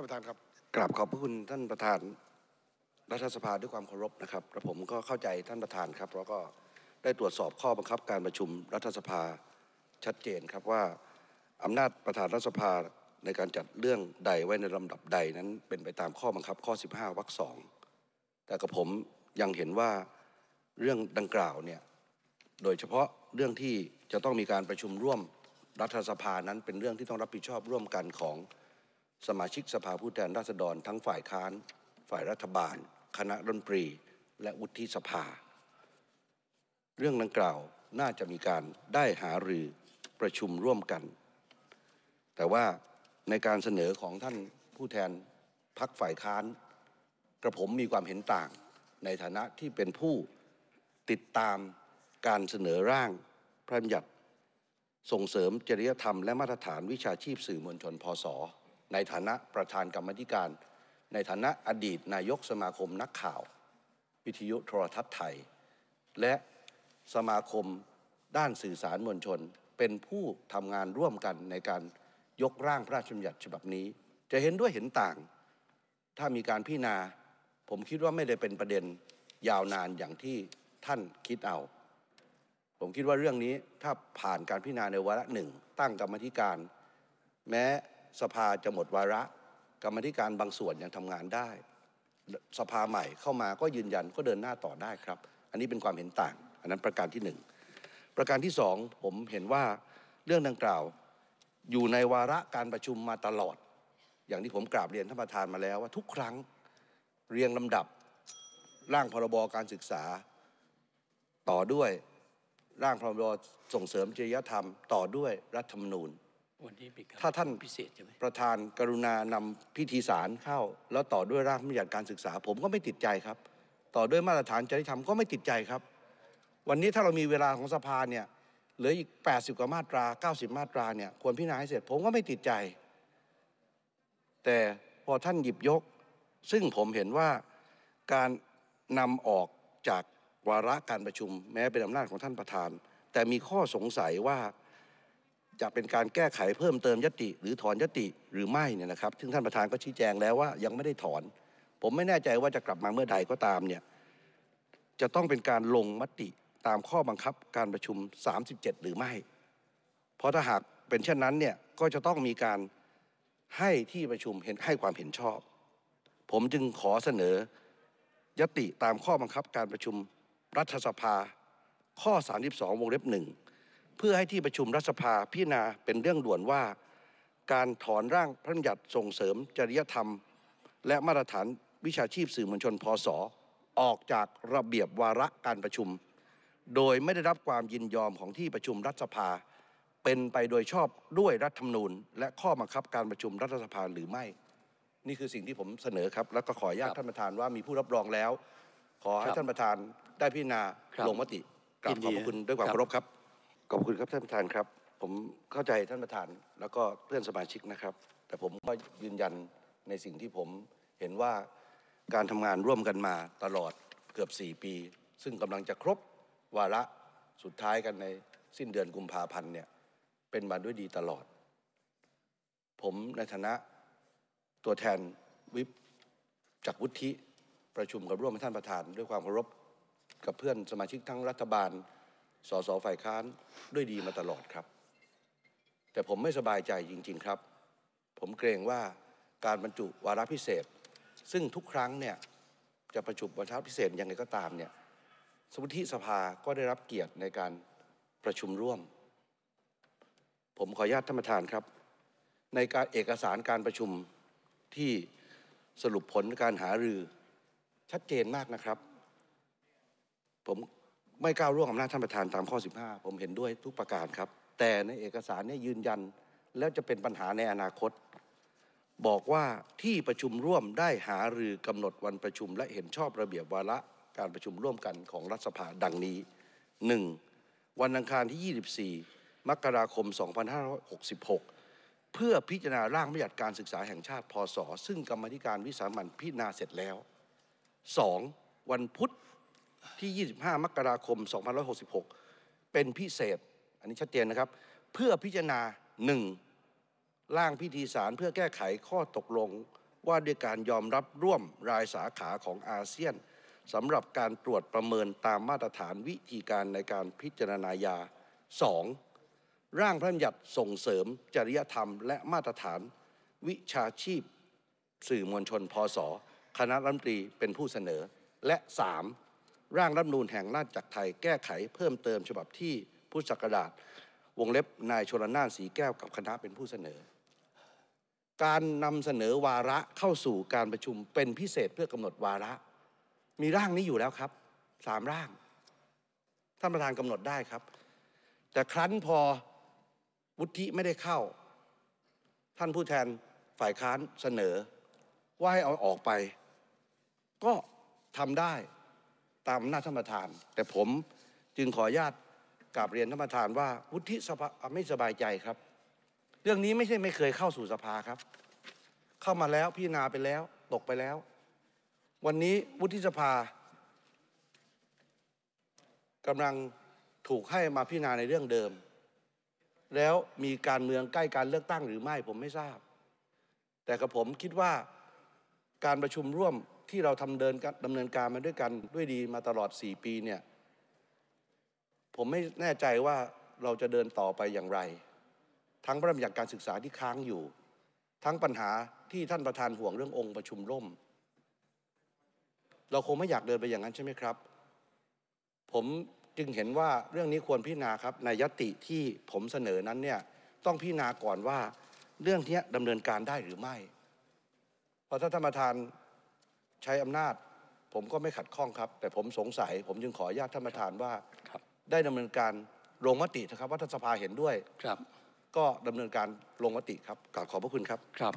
านประธานครับกราบขอบพระคุณท่านประธานรัฐสภาด้วยความเคารพนะครับกระผมก็เข้าใจท่านประธานครับเราก็ได้ตรวจสอบข้อบังคับการประชุมรัฐสภาชัดเจนครับว่าอำนาจประธานรัฐสภาในการจัดเรื่องใดไว้ในลำดับใดนั้นเป็นไปตามข้อบังคับ ข้อ 15วรรคสองแต่กระผมยังเห็นว่าเรื่องดังกล่าวเนี่ยโดยเฉพาะเรื่องที่จะต้องมีการประชุมร่วมรัฐสภานั้น เป็นเรื่องที่ต้องรับผิดชอบร่วมกันของสมาชิกสภาผู้แทนราษฎรทั้งฝ่ายค้าน ฝ่ายรัฐบาล คณะรัฐมนตรี และวุฒิสภา เรื่องดังกล่าวน่าจะมีการได้หารือประชุมร่วมกัน แต่ว่าในการเสนอของท่านผู้แทนพักฝ่ายค้าน กระผมมีความเห็นต่าง ในฐานะที่เป็นผู้ติดตามการเสนอร่างพระบัญญัติ ส่งเสริมจริยธรรม และมาตรฐานวิชาชีพสื่อมวลชนพศในฐานะประธานกรรมธิการ ในฐานะอดีตนายกสมาคมนักข่าววิทยุโทรทัศน์ไทย และสมาคมด้านสื่อสารมวลชน เป็นผู้ทำงานร่วมกันในการยกร่างพระราชบัญญัติฉบับนี้ จะเห็นด้วยเห็นต่างถ้ามีการพิจารณา ผมคิดว่าไม่ได้เป็นประเด็นยาวนานอย่างที่ท่านคิดเอา ผมคิดว่าเรื่องนี้ถ้าผ่านการพิจารณาในวาระหนึ่งตั้งกรรมธิการแม้สภาจะหมดวาระกรรมธิการบางส่วนยังทำงานได้ สภาใหม่เข้ามาก็ยืนยันก็เดินหน้าต่อได้ครับ อันนี้เป็นความเห็นต่าง อันนั้นประการที่1ประการที่2ผมเห็นว่าเรื่องดังกล่าวอยู่ในวาระการประชุมมาตลอด อย่างที่ผมกราบเรียนท่านประธานมาแล้วว่าทุกครั้งเรียงลำดับร่างพรบการศึกษาต่อด้วยร่างพรบส่งเสริมจริยธรรม ต่อด้วยรัฐธรรมนูญถ้าท่านประธานกรุณานำพิธีสารเข้า แล้วต่อด้วยร่างบัญญัติการศึกษา ผมก็ไม่ติดใจครับ ต่อด้วยมาตรฐานจริยธรรมก็ไม่ติดใจครับ วันนี้ถ้าเรามีเวลาของสภาเนี่ยเหลืออีก 80 กว่ามาตรา 90 มาตราเนี่ยควรพิจารณาให้เสร็จผมก็ไม่ติดใจ แต่พอท่านหยิบยก ซึ่งผมเห็นว่าการนำออกจากวาระการประชุม แม้เป็นอำนาจของท่านประธาน แต่มีข้อสงสัยว่าจะเป็นการแก้ไขเพิ่มเติมยติหรือถอนยติหรือไม่เนี่ยนะครับซึ่งท่านประธานก็ชี้แจงแล้วว่ายังไม่ได้ถอน ผมไม่แน่ใจว่าจะกลับมาเมื่อใดก็ตามเนี่ย จะต้องเป็นการลงมติตามข้อบังคับการประชุม 37 หรือไม่ เพราะถ้าหากเป็นเช่นนั้นเนี่ย ก็จะต้องมีการให้ที่ประชุมเห็นให้ความเห็นชอบ ผมจึงขอเสนอยติตามข้อบังคับการประชุมรัฐสภาข้อ 32วงเล็บหนึ่งเพื่อให้ที่ประชุมรัฐสภาพิจารณาเป็นเรื่องด่วนว่า การถอนร่างพระบัญญัติส่งเสริมจริยธรรมและมาตรฐานวิชาชีพสื่อมวลชน พศ ออกจากระเบียบวาระการประชุม โดยไม่ได้รับความยินยอมของที่ประชุมรัฐสภา เป็นไปโดยชอบด้วยรัฐธรรมนูญและข้อบังคับการประชุมรัฐสภาหรือไม่ นี่คือสิ่งที่ผมเสนอครับแล้วก็ขออนุญาตท่านประธานว่า มีผู้รับรองแล้ว ขอให้ท่านประธานได้พิจารณาลงมติกราบขอบพระคุณด้วยความเคารพครับขอบคุณครับท่านประธานครับผมเข้าใจท่านประธานแล้วก็เพื่อนสมาชิกนะครับ แต่ผมก็ยืนยันในสิ่งที่ผมเห็นว่าการทำงานร่วมกันมาตลอดเกือบ 4 ปี ซึ่งกำลังจะครบวาระสุดท้ายกันในสิ้นเดือนกุมภาพันธ์เนี่ยเป็นมาด้วยดีตลอด ผมในฐานะตัวแทนวิปจากวุฒิประชุมกับร่วมท่านประธาน ด้วยความเคารพกับเพื่อนสมาชิกทั้งรัฐบาลสสฝ่ายค้านด้วยดีมาตลอดครับ แต่ผมไม่สบายใจจริง ๆครับ ผมเกรงว่าการบรรจุวาระพิเศษ ซึ่งทุกครั้งเนี่ยจะประชุมวาระพิเศษยังไงก็ตามเนี่ยสมุทิสภาก็ได้รับเกียรติในการประชุมร่วม ผมขออนุญาตท่านประธานครับ ในการเอกสารการประชุมที่สรุปผลการหารือชัดเจนมากนะครับ ผมไม่ก้าวร่วงอำนาจท่านประธานตามข้อ 15 ผมเห็นด้วยทุกประการครับ แต่ในเอกสารนี้ยืนยันแล้วจะเป็นปัญหาในอนาคต บอกว่าที่ประชุมร่วมได้หารือกำหนดวันประชุม และเห็นชอบระเบียบวาระการประชุมร่วมกันของรัฐสภาดังนี้ 1. วันอังคารที่ 24 มกราคม 2566 เพื่อพิจารณาร่างบัญญัติการศึกษาแห่งชาติพศ ซึ่งกรรมธิการวิสามัญพิจารณาเสร็จแล้ว 2. วันพุธที่25 มกราคม2566 เป็นพิเศษ อันนี้ชัดเจนนะครับ เพื่อพิจารณาหนึ่งร่างพิธีสารเพื่อแก้ไขข้อตกลง ว่าด้วยการยอมรับร่วมรายสาขาของอาเซียนสำหรับการตรวจประเมินตามมาตรฐานวิธีการในการพิจารณายา 2. ร่างพระบัญญัติส่งเสริมจริยธรรม และมาตรฐานวิชาชีพสื่อมวลชนพศ คณะรัฐมนตรีเป็นผู้เสนอ และ 3. ร่างรัฐมนูลแห่งราชจักรไทยแก้ไขเพิ่มเติมฉบับที่ผู้ธศักราชวงเล็บนายชลนานสีแก้วกับคณะเป็นผู้เสนอ การนำเสนอวาระเข้าสู่การประชุมเป็นพิเศษเพื่อกำหนดวาระ มีร่างนี้อยู่แล้วครับสามร่าง ท่านประธานกำหนดได้ครับ แต่ครั้นพอวุฒิไม่ได้เข้า ท่านผู้แทนฝ่ายค้านเสนอว่าให้เอาออกไป ก็ทำได้ตามหนาท่านประธาน แต่ผมจึงขออนุญาตกราบเรียนท่านประธานว่าวุฒิสภาไม่สบายใจครับ เรื่องนี้ไม่ใช่ไม่เคยเข้าสู่สภาครับ เข้ามาแล้วพิจารณาไปแล้วตกไปแล้ว วันนี้วุฒิสภากำลังถูกให้มาพิจารณาในเรื่องเดิม แล้วมีการเมืองใกล้การเลือกตั้ง หรือไม่ผมไม่ทราบ แต่กับผมคิดว่าการประชุมร่วมที่เราทำเดินดำเนินการมาด้วยกันด้วยดีมาตลอด 4 ปีเนี่ยผมไม่แน่ใจว่าเราจะเดินต่อไปอย่างไร ทั้งพระบัญญัติการศึกษาที่ค้างอยู่ ทั้งปัญหาที่ท่านประธานห่วงเรื่ององค์ประชุมร่มเราคงไม่อยากเดินไปอย่างนั้นใช่ไหมครับ ผมจึงเห็นว่าเรื่องนี้ควรพิจารณาครับในยติที่ผมเสนอนั้นเนี่ยต้องพิจารณาก่อนว่าเรื่องนี้ดำเนินการได้หรือไม่เพราะถ้าท่านประธานใช้อำนาจผมก็ไม่ขัดข้องครับ แต่ผมสงสัย ผมจึงขออนุญาตท่านประธานว่า ได้ดำเนินการลงมตินะครับว่าท่านสภาเห็นด้วย ครับ ก็ดำเนินการลงมติครับกราบขอบพระคุณครับครับ